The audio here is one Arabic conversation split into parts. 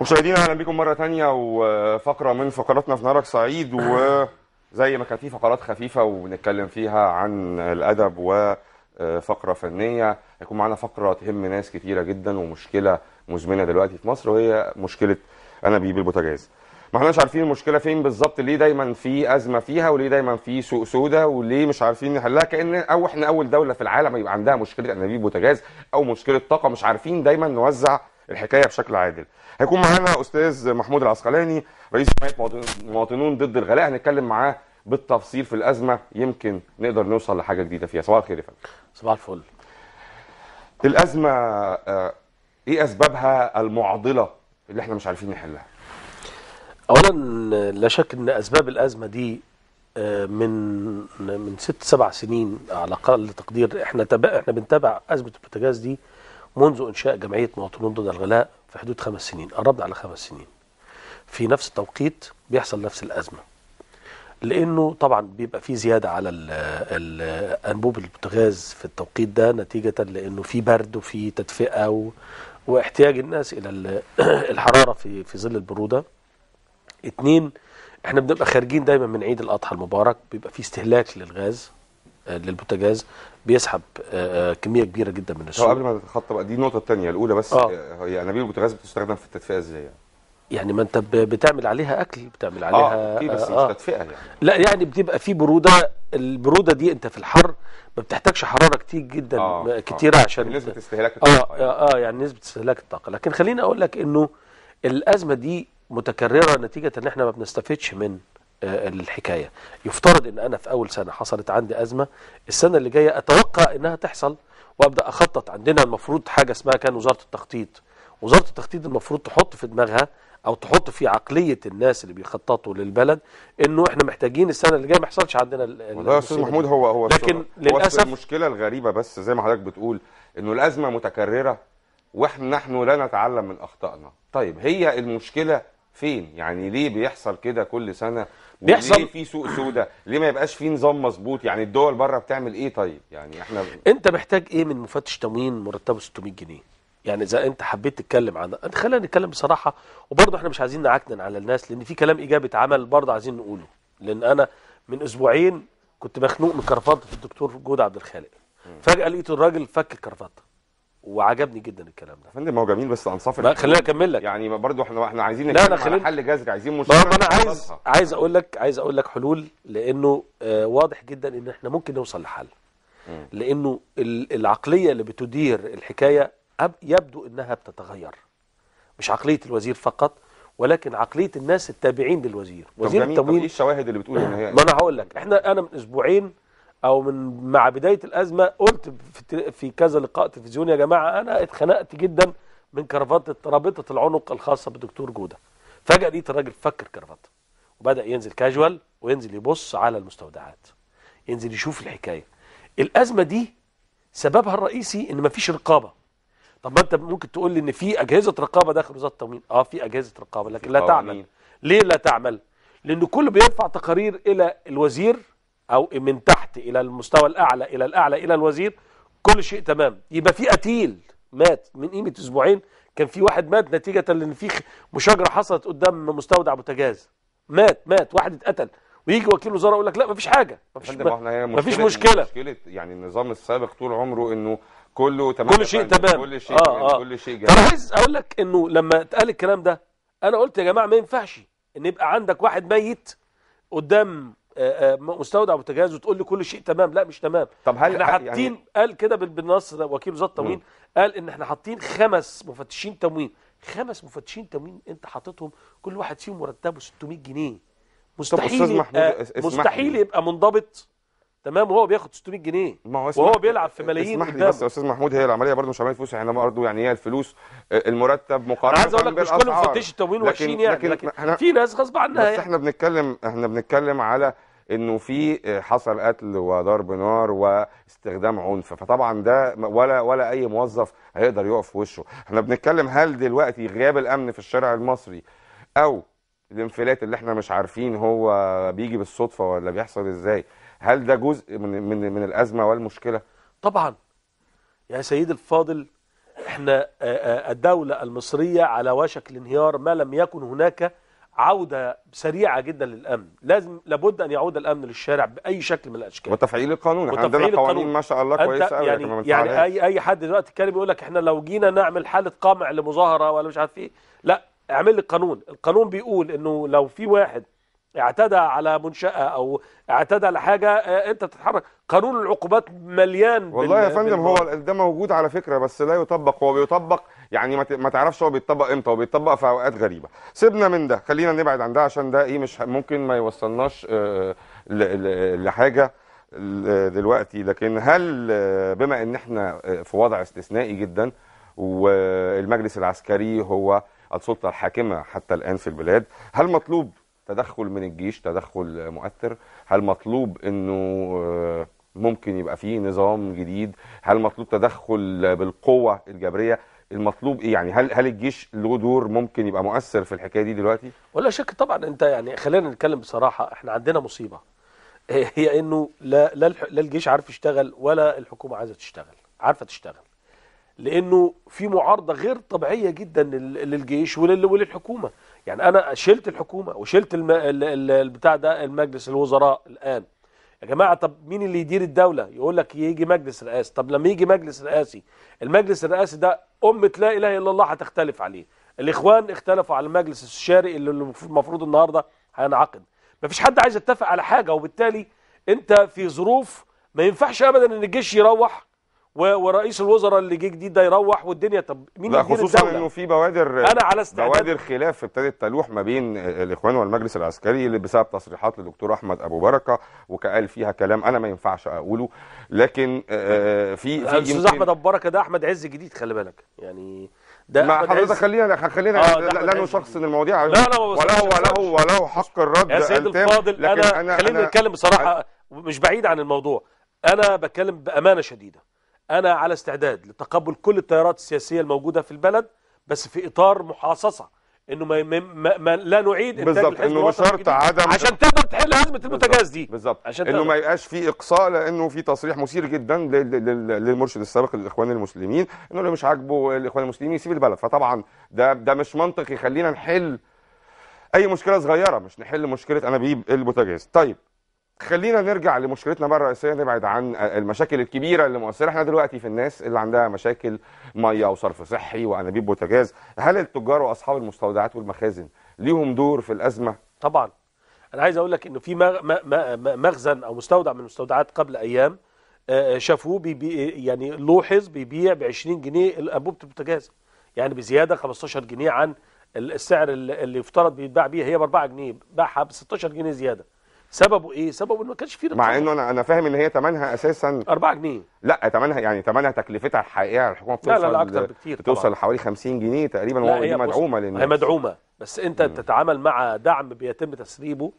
مشاهدينا اهلا بكم مره ثانيه وفقره من فقراتنا في نارك سعيد وزي ما كان في فقرات خفيفه وبنتكلم فيها عن الادب وفقره فنيه هيكون معانا فقره تهم ناس كثيره جدا ومشكله مزمنه دلوقتي في مصر وهي مشكله انابيب البوتاجاز ما احناش عارفين المشكله فين بالظبط ليه دايما في ازمه فيها وليه دايما في سوق سوداء وليه مش عارفين نحلها كان او احنا اول دوله في العالم يبقى عندها مشكله انابيب بوتاجاز او مشكله طاقه مش عارفين دايما نوزع الحكايه بشكل عادل هيكون معانا استاذ محمود العسقلاني رئيس جمعيه مواطنون ضد الغلاء هنتكلم معاه بالتفصيل في الازمه يمكن نقدر نوصل لحاجه جديده فيها صباح الخير يا فندم صباح الفل الازمه آه، ايه اسبابها المعضله اللي احنا مش عارفين نحلها اولا لا شك ان اسباب الازمه دي آه، من من ست سبع سنين على اقل تقدير احنا احنا بنتابع ازمه البوتاجاز دي منذ إنشاء جمعية مواطنون ضد الغلاء في حدود خمس سنين قربنا على خمس سنين في نفس التوقيت بيحصل نفس الأزمة لأنه طبعا بيبقى في زيادة على أنبوب البوتاجاز في التوقيت ده نتيجة لأنه في برد وفي تدفئة و... واحتياج الناس إلى الحرارة في في ظل البرودة اتنين احنا بنبقى خارجين دايما من عيد الأضحى المبارك بيبقى في استهلاك للغاز آه، للبوتاجاز بيسحب آه، آه، كميه كبيره جدا من السوق قبل ما تتخطى بقى دي النقطه الثانيه الاولى بس آه. هي انابيب البوتاجاز بتستخدم في التدفئه ازاي يعني؟ يعني ما انت بتعمل عليها اكل بتعمل عليها اه, إيه بس آه. مش تدفئه يعني لا يعني بتبقى في بروده البروده دي انت في الحر ما بتحتاجش حراره كتير جدا آه. كتيره يعني آه. عشان نسبه استهلاك الطاقه آه. آه. اه يعني نسبه استهلاك الطاقه لكن خليني اقول لك انه الازمه دي متكرره نتيجه ان احنا ما بنستفدش من آه، الحكاية يفترض ان انا في اول سنة حصلت عندي ازمة السنة اللي جاية اتوقع انها تحصل وابدا اخطط عندنا المفروض حاجة اسمها كان وزارة التخطيط وزارة التخطيط المفروض تحط في دماغها او تحط في عقلية الناس اللي بيخططوا للبلد انه احنا محتاجين السنة اللي جاية ما يحصلش عندنا والله يا استاذ محمود هو هو لكن للاسف المشكلة الغريبة بس زي ما حضرتك بتقول انه الازمة متكررة واحنا نحن لا نتعلم من اخطائنا طيب هي المشكلة فين يعني ليه بيحصل كده كل سنة بيحصل في سوق سوداء ليه ما يبقاش في نظام مظبوط يعني الدول بره بتعمل ايه طيب يعني احنا انت محتاج ايه من مفتش تموين مرتبه 600 جنيه يعني اذا انت حبيت تتكلم عن خلينا نتكلم بصراحه وبرضه احنا مش عايزين نعكنن على الناس لان في كلام ايجابي اتعمل برضه عايزين نقوله لان انا من اسبوعين كنت مخنوق من كرفته الدكتور جود عبد الخالق فجاه لقيت الراجل فك الكرفته وعجبني جدا الكلام ده فندم هو جميل بس انصاف خليني اكمل لك يعني برضه احنا احنا عايزين لا لا خلينا حل جذري عايزين مشكله انا عايز عايز اقول لك عايز اقول لك حلول لانه آه واضح جدا ان احنا ممكن نوصل لحل لانه العقليه اللي بتدير الحكايه يبدو انها بتتغير مش عقليه الوزير فقط ولكن عقليه الناس التابعين للوزير وزير التموين ايه الشواهد اللي بتقول ان هي ما انا هقول لك احنا انا من اسبوعين او من مع بدايه الازمه قلت في, كذا لقاء تلفزيوني يا جماعه انا اتخنقت جدا من كرافات رابطه العنق الخاصه بالدكتور جوده فجاه لقيت الراجل فكر كرافته وبدا ينزل كاجوال وينزل يبص على المستودعات ينزل يشوف الحكايه الازمه دي سببها الرئيسي ان مفيش رقابه طب ما انت ممكن تقول لي ان في اجهزه رقابه داخل وزاره التموين اه في اجهزه رقابه لكن لا تعمل ليه لا تعمل لان كله بيرفع تقارير الى الوزير او من تحت إلى المستوى الأعلى إلى الأعلى إلى الوزير كل شيء تمام يبقى في قتيل مات من قيمة أسبوعين كان في واحد مات نتيجة لأن في مشاجرة حصلت قدام مستودع بوتاجاز مات مات واحد اتقتل ويجي وكيل وزاره يقول لك لا مفيش حاجه مفيش مفيش مشكله مشكله يعني النظام السابق طول عمره انه كله تمام كل شيء تمام كل شيء آه آه. كل شيء جميل انا عايز اقول لك انه لما اتقال الكلام ده انا قلت يا جماعه ما ينفعش ان يبقى عندك واحد ميت قدام آه، آه، مستودع متجهز وتقول لي كل شيء تمام لا مش تمام طب هل احنا حاطين يعني... قال كده بالنص وكيل وزاره التموين قال ان احنا حاطين خمس مفتشين تموين خمس مفتشين تموين انت حاططهم كل واحد فيهم مرتبه 600 جنيه مستحيل يبقى مستحيل يبقى منضبط تمام وهو بياخد 600 جنيه ما هو وهو بيلعب في ملايين اسمح لي بس يا استاذ محمود هي العمليه برضه مش عمليه فلوس احنا برضه يعني هي الفلوس آه، المرتب مقارنه عايز اقول لك مش كل مفتش التموين وحشين يعني لكن, لكن, لكن في ناس غصب عنها بس يعني. احنا بنتكلم احنا بنتكلم على انه في آه، حصل قتل وضرب نار واستخدام عنف فطبعا ده ولا ولا اي موظف هيقدر يقف في وشه احنا بنتكلم هل دلوقتي غياب الامن في الشارع المصري او الانفلات اللي احنا مش عارفين هو بيجي بالصدفه ولا بيحصل ازاي هل ده جزء من من من الازمه والمشكله طبعا يا سيدي الفاضل احنا آه، آه، الدوله المصريه على وشك الانهيار ما لم يكن هناك عودة سريعة جدا للأمن لازم لابد أن يعود الأمن للشارع بأي شكل من الأشكال وتفعيل القانون وتفعيل عندنا القانون. قوانين ما شاء الله كويسة قوي يعني, يعني, يعني أي, أي حد دلوقتي كان بيقول لك إحنا لو جينا نعمل حالة قمع لمظاهرة ولا مش عارف إيه لا اعمل لي القانون القانون بيقول إنه لو في واحد اعتدى على منشأة أو اعتدى على حاجة آه، أنت تتحرك قانون العقوبات مليان والله يا فندم هو ده موجود على فكرة بس لا يطبق هو بيطبق يعني ما تعرفش هو بيتطبق امتى هو في اوقات غريبه سيبنا من ده خلينا نبعد عن ده عشان ده ايه مش ممكن ما يوصلناش آه، لحاجه دلوقتي لكن هل آه، بما ان احنا آه، في وضع استثنائي جدا والمجلس العسكري هو السلطه الحاكمه حتى الان في البلاد هل مطلوب تدخل من الجيش تدخل مؤثر هل مطلوب انه ممكن يبقى فيه نظام جديد هل مطلوب تدخل بالقوه الجبريه المطلوب ايه يعني هل هل الجيش له دور ممكن يبقى مؤثر في الحكايه دي دلوقتي ولا شك طبعا انت يعني خلينا نتكلم بصراحه احنا عندنا مصيبه هي انه لا لا, لا الجيش عارف يشتغل ولا الحكومه عايزه تشتغل عارفه تشتغل لانه في معارضه غير طبيعيه جدا للجيش وللحكومه يعني انا شلت الحكومه وشلت الم... البتاع ده المجلس الوزراء الان يا جماعة طب مين اللي يدير الدولة يقول لك يجي مجلس رئاسي طب لما يجي مجلس رئاسي المجلس الرئاسي ده أمة لا إله إلا الله هتختلف عليه الإخوان اختلفوا على المجلس الشارئ اللي المفروض النهاردة هينعقد مفيش حد عايز يتفق على حاجة وبالتالي أنت في ظروف ما ينفعش أبدا أن الجيش يروح ورئيس الوزراء اللي جه جديد ده يروح والدنيا طب مين اللي خصوصا انه في بوادر انا على استعداد بوادر خلاف ابتدت تلوح ما بين الاخوان والمجلس العسكري اللي بسبب تصريحات للدكتور احمد ابو بركه وقال فيها كلام انا ما ينفعش اقوله لكن آه، آه، في في استاذ احمد ابو بركه ده احمد عز جديد خلي بالك يعني ده ما حضرتك خلينا خلينا آه لانه شخص من المواضيع لا لا هو ولا هو حق الرد يا سيد الفاضل انا, أنا خلينا نتكلم بصراحه مش بعيد عن الموضوع انا بتكلم بامانه شديده أنا على استعداد لتقبل كل التيارات السياسية الموجودة في البلد بس في إطار محاصصة انه ما, ما, ما لا نعيد بالظبط انه بشرط عدم عشان تقدر تحل ازمه المتجاز دي بالظبط عشان انه ما يبقاش في اقصاء لانه في تصريح مثير جدا للمرشد السابق للاخوان المسلمين انه اللي مش عاجبه الاخوان المسلمين يسيب البلد فطبعا ده ده مش منطق يخلينا نحل اي مشكله صغيره مش نحل مشكله انابيب البوتاجاز طيب خلينا نرجع لمشكلتنا بقى الرئيسيه نبعد عن آه، المشاكل الكبيره اللي مؤثره احنا دلوقتي في الناس اللي عندها مشاكل ميه وصرف صحي وانابيب بوتاجاز هل التجار واصحاب المستودعات والمخازن ليهم دور في الازمه طبعا انا عايز اقول لك انه في مخزن او مستودع من المستودعات قبل ايام آه، آه، شافوه يعني لوحظ بيبيع ب 20 جنيه انبوبه البوتاجاز يعني بزياده 15 جنيه عن السعر اللي يفترض بيتباع بيه هي ب 4 جنيه باعها ب 16 جنيه زياده سببه ايه سببه انه ما كانش فيه مع انه انا انا فاهم ان هي ثمنها اساسا 4 جنيه لا ثمنها يعني ثمنها تكلفتها الحقيقيه الحكومه بتوصل لا لا, لا اكتر بكتير بتوصل لحوالي 50 جنيه تقريبا وهي مدعومه للناس هي مدعومه بس انت بتتعامل مع دعم بيتم تسريبه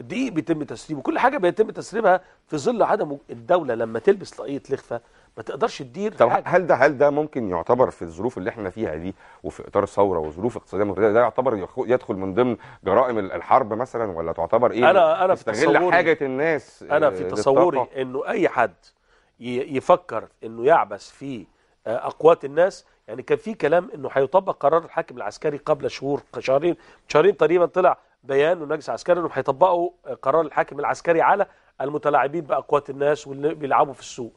الدقيق بيتم تسريبه كل حاجه بيتم تسريبها في ظل عدم الدوله لما تلبس طاقيه لخفه ما تقدرش تدير طب حاجة. هل ده هل ده ممكن يعتبر في الظروف اللي احنا فيها دي وفي اطار الثوره وظروف اقتصاديه متدهوره ده يعتبر يدخل من ضمن جرائم الحرب مثلا ولا تعتبر ايه انا انا في تصوري حاجه الناس انا في آه، تصوري انه اي حد يفكر انه يعبث في آه، اقوات الناس يعني كان في كلام انه هيطبق قرار الحاكم العسكري قبل شهور شهرين شهرين تقريبا طلع بيان ونجس عسكري انهم هيطبقوا قرار الحاكم العسكري على المتلاعبين باقوات الناس واللي بيلعبوا في السوق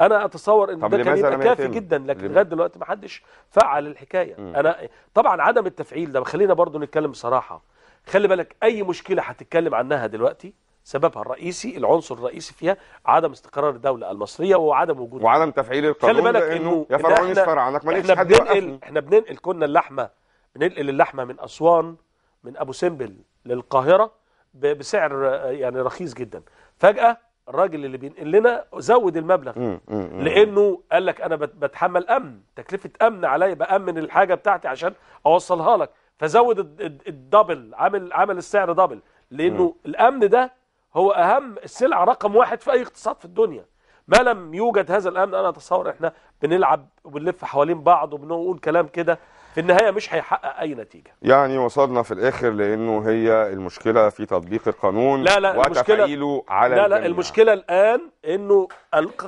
انا اتصور ان ده كان يبقى كافي جدا لكن لغايه دلوقتي ما حدش فعل الحكايه م. انا طبعا عدم التفعيل ده خلينا برضو نتكلم بصراحه خلي بالك اي مشكله هتتكلم عنها دلوقتي سببها الرئيسي العنصر الرئيسي فيها عدم استقرار الدوله المصريه وعدم وجود وعدم تفعيل القانون خلي بالك انه يا فرعون فرعنك مالكش حد بننقل احنا بننقل كنا اللحمه بننقل اللحمه من اسوان من ابو سمبل للقاهرة بسعر يعني رخيص جدا فجأة الراجل اللي بينقل لنا زود المبلغ لانه قال لك انا بتحمل امن تكلفه امن عليا بامن الحاجه بتاعتي عشان اوصلها لك فزود الدبل عامل عامل السعر دبل لانه الامن ده هو اهم السلعه رقم واحد في اي اقتصاد في الدنيا ما لم يوجد هذا الامن انا اتصور احنا بنلعب وبنلف حوالين بعض وبنقول كلام كده في النهاية مش هيحقق أي نتيجة يعني وصلنا في الآخر لأنه هي المشكلة في تطبيق القانون لا لا المشكلة على لا لا المشكلة الآن أنه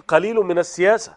قليل من السياسة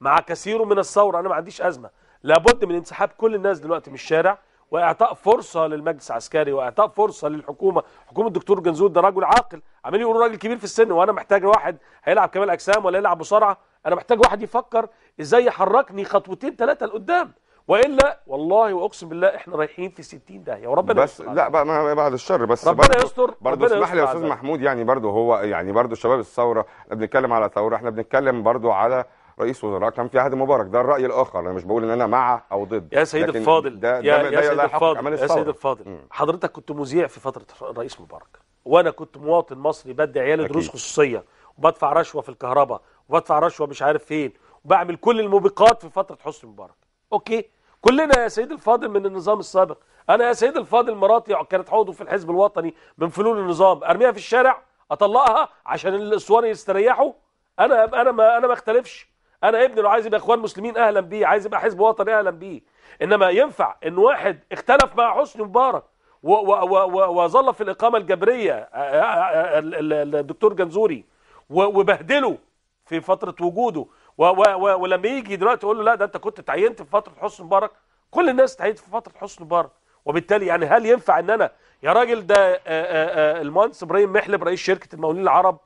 مع كثير من الثورة أنا ما عنديش أزمة لابد من انسحاب كل الناس دلوقتي من الشارع واعطاء فرصه للمجلس العسكري واعطاء فرصه للحكومه حكومه الدكتور جنزور ده راجل عاقل عمال يقول راجل كبير في السن وانا محتاج واحد هيلعب كمال اجسام ولا يلعب مصارعه انا محتاج واحد يفكر ازاي يحركني خطوتين ثلاثه لقدام والا والله واقسم بالله احنا رايحين في 60 داهيه وربنا بس لا بقى بعد الشر بس ربنا يستر برضه اسمح لي يا استاذ محمود يعني برضه هو يعني برضه شباب الثوره احنا بنتكلم على ثوره احنا بنتكلم برضه على رئيس وزراء كان في عهد مبارك ده الراي الاخر انا مش بقول ان انا مع او ضد يا سيد الفاضل ده يا, ده يا, سيد الفاضل يا سيد الفاضل حضرتك كنت مذيع في فتره الرئيس مبارك وانا كنت مواطن مصري بدي عيالي دروس خصوصيه وبدفع رشوه في الكهرباء وبدفع رشوه مش عارف فين وبعمل كل الموبقات في فتره حسني مبارك اوكي كلنا يا سيد الفاضل من النظام السابق انا يا سيد الفاضل مراتي كانت عضو في الحزب الوطني من فلول النظام ارميها في الشارع اطلقها عشان الاسوان يستريحوا انا انا ما انا ما اختلفش انا ابني لو عايز يبقى اخوان مسلمين اهلا بيه عايز يبقى حزب وطني اهلا بيه انما ينفع ان واحد اختلف مع حسني مبارك وظل في الاقامه الجبريه آه، آه، آه، الدكتور جنزوري وبهدله في فتره وجوده و و و ولما يجي دلوقتي يقول له لا ده انت كنت اتعينت في فتره حسن مبارك كل الناس اتعينت في فتره حسن مبارك وبالتالي يعني هل ينفع ان انا يا راجل ده آه، آه، آه، المهندس ابراهيم محلب رئيس شركه المقاولين العرب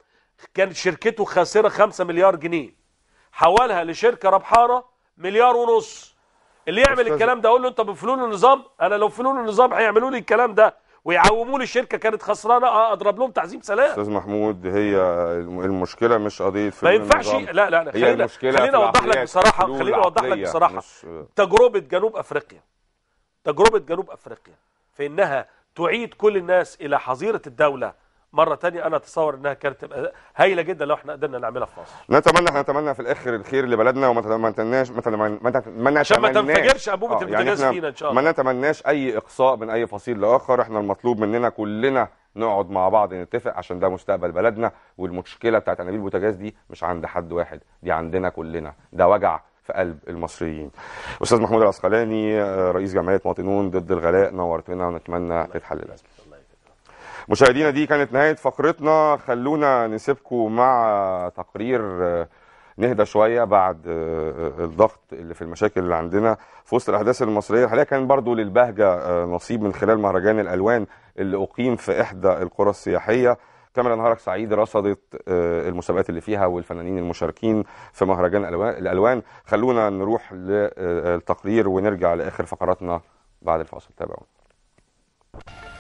كانت شركته خاسره 5 مليار جنيه حولها لشركه ربحانه مليار ونص اللي يعمل الكلام ده اقول له انت بفلول النظام انا لو فلول النظام هيعملوا لي الكلام ده ويعوموا لي الشركه كانت خسرانه اه اضرب لهم تعظيم سلام استاذ محمود هي المشكله مش قضيه ما ينفعش لا لا لا هي خلينا خليني اوضح لك بصراحه خلينا اوضح لك بصراحه مش... تجربه جنوب افريقيا تجربه جنوب افريقيا في انها تعيد كل الناس الى حظيره الدوله مرة تانية أنا أتصور أنها كانت هايلة جدا لو احنا قدرنا نعملها في مصر نتمنى احنا نتمنى في الآخر الخير لبلدنا وما مثلا ما نتمناش عشان ما تنفجرش أنبوبة آه البوتاجاز يعني فينا إن شاء الله ما نتمناش أي إقصاء من أي فصيل لآخر احنا المطلوب مننا كلنا نقعد مع بعض نتفق عشان ده مستقبل بلدنا والمشكلة بتاعت أنابيب البوتاجاز دي مش عند حد واحد دي عندنا كلنا ده وجع في قلب المصريين استاذ محمود العسقلاني آه، رئيس جمعيه مواطنون ضد الغلاء نورتنا ونتمنى تتحل الازمه مشاهدينا دي كانت نهايه فقرتنا خلونا نسيبكم مع تقرير آه، نهدى شويه بعد آه، آه، الضغط اللي في المشاكل اللي عندنا في وسط الاحداث المصريه الحقيقه كان برضو للبهجه نصيب من خلال مهرجان الالوان اللي اقيم في احدى القرى السياحيه كاميرا نهارك سعيد رصدت المسابقات اللي فيها والفنانين المشاركين في مهرجان الالوان خلونا نروح للتقرير ونرجع لاخر فقراتنا بعد الفاصل تابعونا